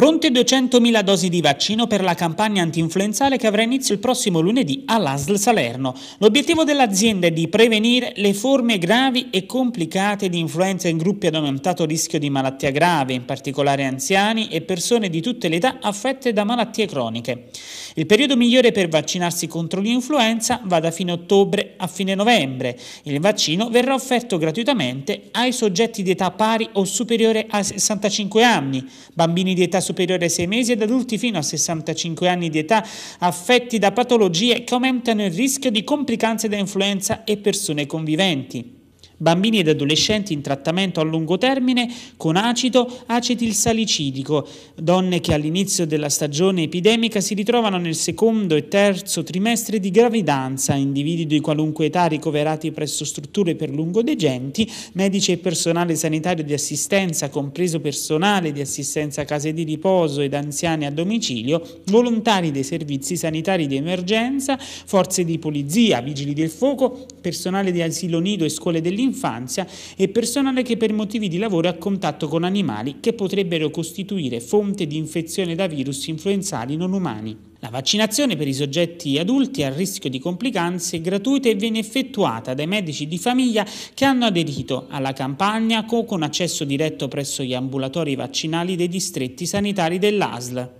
Pronte 200.000 dosi di vaccino per la campagna antinfluenzale che avrà inizio il prossimo lunedì all'ASL Salerno. L'obiettivo dell'azienda è di prevenire le forme gravi e complicate di influenza in gruppi ad aumentato rischio di malattia grave, in particolare anziani e persone di tutte le età affette da malattie croniche. Il periodo migliore per vaccinarsi contro l'influenza va da fine ottobre a fine novembre. Il vaccino verrà offerto gratuitamente ai soggetti di età pari o superiore a 65 anni, bambini di età superiore superiore ai 6 mesi ed adulti fino a 65 anni di età affetti da patologie che aumentano il rischio di complicanze da influenza e persone conviventi bambini ed adolescenti in trattamento a lungo termine con acido acetilsalicidico, donne che all'inizio della stagione epidemica si ritrovano nel secondo e terzo trimestre di gravidanza, individui di qualunque età ricoverati presso strutture per lungo degenti, medici e personale sanitario di assistenza, compreso personale di assistenza a case di riposo ed anziani a domicilio, volontari dei servizi sanitari di emergenza, forze di polizia, vigili del fuoco, personale di asilo nido e scuole dell'infanzia, infanzia e personale che per motivi di lavoro è a contatto con animali che potrebbero costituire fonte di infezione da virus influenzali non umani. La vaccinazione per i soggetti adulti a rischio di complicanze è gratuita e viene effettuata dai medici di famiglia che hanno aderito alla campagna o con accesso diretto presso gli ambulatori vaccinali dei distretti sanitari dell'ASL.